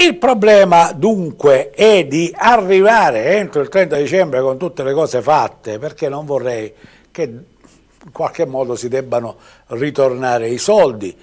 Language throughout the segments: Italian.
Il problema dunque è di arrivare entro il 30 dicembre con tutte le cose fatte, perché non vorrei che in qualche modo si debbano ritornare i soldi,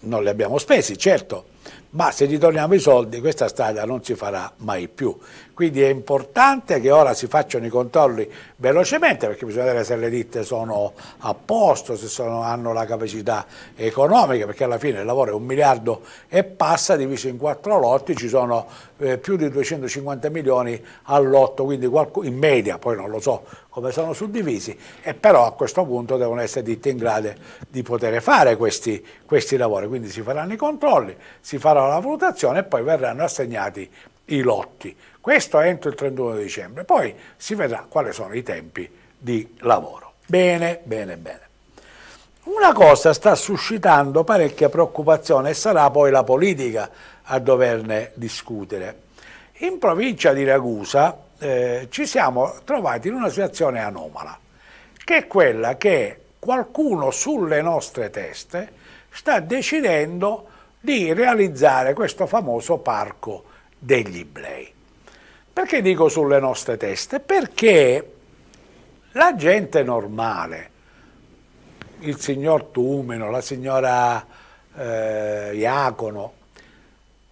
non li abbiamo spesi certo, ma se gli torniamo i soldi questa strada non si farà mai più. Quindi è importante che ora si facciano i controlli velocemente perché bisogna vedere se le ditte sono a posto, se sono, hanno la capacità economica, perché alla fine il lavoro è un miliardo e passa diviso in quattro lotti, ci sono eh, più di 250 milioni all'otto, quindi in media, poi non lo so come sono suddivisi e però a questo punto devono essere ditte in grado di poter fare questi, questi lavori, quindi si faranno i controlli, si farà la valutazione e poi verranno assegnati i lotti. Questo entro il 31 dicembre, poi si vedrà quali sono i tempi di lavoro. Bene, bene, bene. Una cosa sta suscitando parecchia preoccupazione e sarà poi la politica a doverne discutere. In provincia di Ragusa eh, ci siamo trovati in una situazione anomala, che è quella che qualcuno sulle nostre teste sta decidendo di realizzare questo famoso parco degli Iblei. Perché dico sulle nostre teste? Perché la gente normale, il signor Tumeno, la signora eh, Iacono,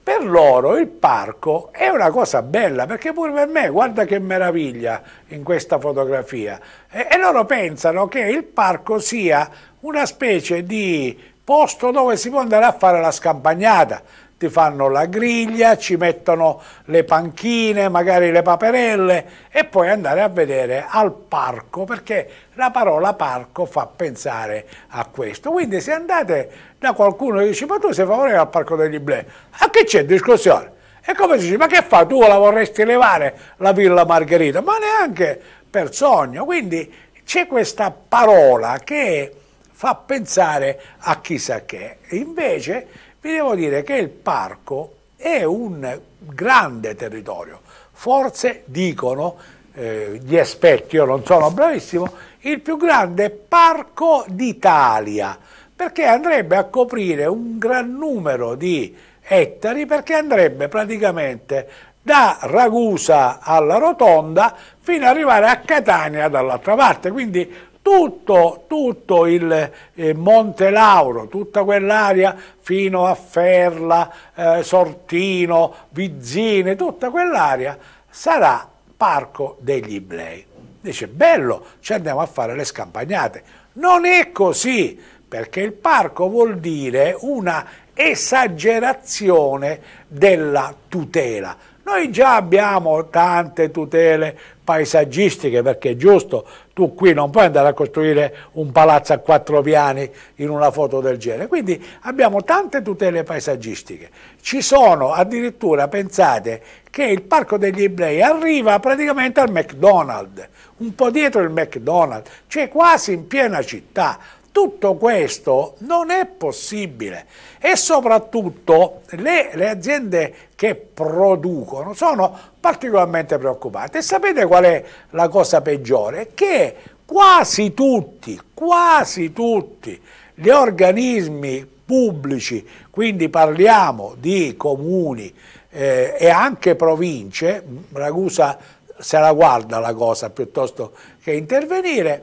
per loro il parco è una cosa bella, perché pure per me, guarda che meraviglia in questa fotografia. E, e, loro pensano che il parco sia una specie di posto dove si può andare a fare la scampagnata ti fanno la griglia, ci mettono le panchine, magari le paperelle e poi andare a vedere al parco perché la parola parco fa pensare a questo. Quindi se andate da qualcuno e dici ma tu sei favorevole al parco degli Ble, a che c'è discussione? E come dici ma che fa, tu la vorresti levare la Villa Margherita? Ma neanche per sogno, quindi c'è questa parola che fa pensare a chissà che. Invece vi devo dire che il parco è un grande territorio. Forse dicono eh, gli esperti, io non sono bravissimo, il più grande parco d'Italia, perché andrebbe a coprire un gran numero di ettari, perché andrebbe praticamente da Ragusa alla Rotonda fino ad arrivare a Catania dall'altra parte, quindi tutto, tutto, il eh, Monte Lauro, tutta quell'area fino a Ferla, eh, Sortino, Vizzine, tutta quell'area sarà parco degli Iblei. Dice bello, ci andiamo a fare le scampagnate. Non è così, perché il parco vuol dire una esagerazione della tutela noi già abbiamo tante tutele paesaggistiche perché è giusto, tu qui non puoi andare a costruire un palazzo a quattro piani in una foto del genere, quindi abbiamo tante tutele paesaggistiche. Ci sono addirittura, pensate, che il Parco degli Ebrei arriva praticamente al McDonald's, un po' dietro il McDonald's, cioè quasi in piena città, tutto questo non è possibile e soprattutto le, le aziende che producono sono particolarmente preoccupate. E sapete qual è la cosa peggiore? Che quasi tutti, quasi tutti gli organismi pubblici, quindi parliamo di comuni eh, e anche province, Ragusa se la guarda la cosa piuttosto che intervenire,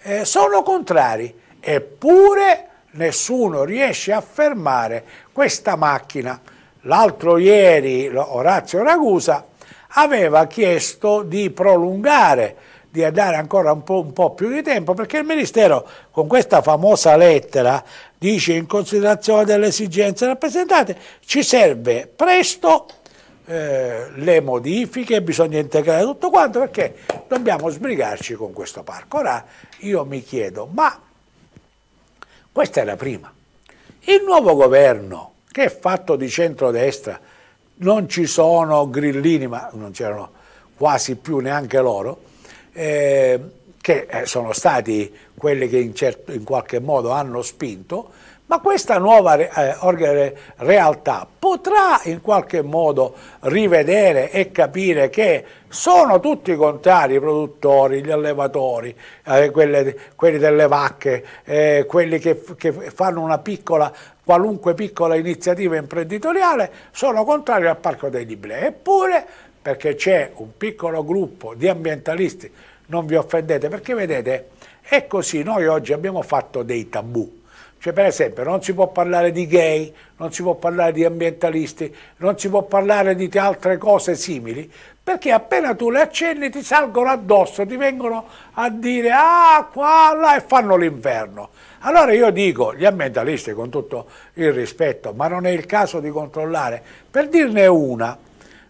eh, sono contrari Eppure nessuno riesce a fermare questa macchina. L'altro ieri Orazio Ragusa aveva chiesto di prolungare, di dare ancora un po', un po', più di tempo, perché il Ministero con questa famosa lettera dice in considerazione delle esigenze rappresentate ci serve presto eh, le modifiche, bisogna integrare tutto quanto perché dobbiamo sbrigarci con questo parco. Ora io mi chiedo, ma questa è la prima. Il nuovo governo, che è fatto di centrodestra, non ci sono grillini, ma non c'erano quasi più neanche loro, eh, che eh, sono stati quelli che in, certo, in qualche modo hanno spinto, ma questa nuova eh, realtà potrà in qualche modo rivedere e capire che sono tutti contrari i produttori, gli allevatori, eh, quelle, quelli delle vacche, eh, quelli che, che, fanno una piccola, qualunque piccola iniziativa imprenditoriale, sono contrari al Parco dei Libri. Eppure, perché c'è un piccolo gruppo di ambientalisti non vi offendete, perché vedete, è così, noi oggi abbiamo fatto dei tabù. Cioè, per esempio, non si può parlare di gay, non si può parlare di ambientalisti, non si può parlare di altre cose simili, perché appena tu le accenni ti salgono addosso, ti vengono a dire ah, qua, là e fanno l'inferno. Allora io dico, gli ambientalisti con tutto il rispetto, ma non è il caso di controllare, per dirne una,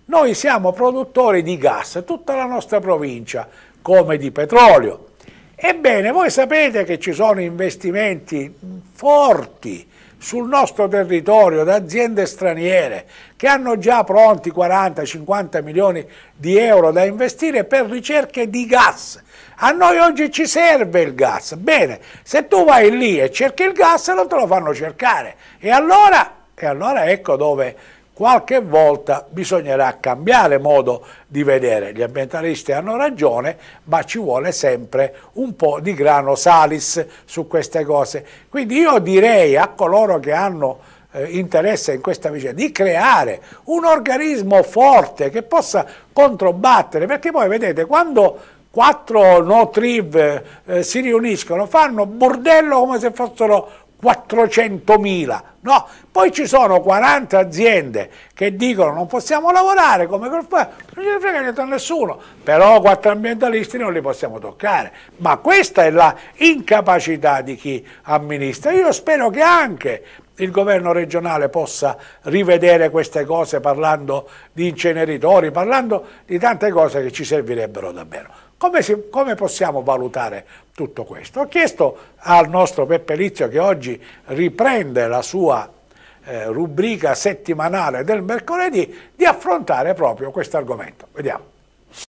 noi siamo produttori di gas, tutta la nostra provincia, come di petrolio. Ebbene, voi sapete che ci sono investimenti forti sul nostro territorio da aziende straniere che hanno già pronti 40-50 milioni di euro da investire per ricerche di gas. A noi oggi ci serve il gas. Bene, se tu vai lì e cerchi il gas non te lo fanno cercare. E allora, e allora ecco dove qualche volta bisognerà cambiare modo di vedere. Gli ambientalisti hanno ragione, ma ci vuole sempre un po' di grano salis su queste cose. Quindi io direi a coloro che hanno eh, interesse in questa vicenda di creare un organismo forte che possa controbattere, perché poi vedete quando quattro no triv eh, si riuniscono, fanno bordello come se fossero 400.000, no? Poi ci sono 40 aziende che dicono non possiamo lavorare come non gliene frega niente a nessuno, però quattro ambientalisti non li possiamo toccare. Ma questa è la incapacità di chi amministra. Io spero che anche il governo regionale possa rivedere queste cose parlando di inceneritori, parlando di tante cose che ci servirebbero davvero. Come, si, come, possiamo valutare tutto questo? Ho chiesto al nostro Peppelizio che oggi riprende la sua eh, rubrica settimanale del mercoledì di affrontare proprio questo argomento. Vediamo.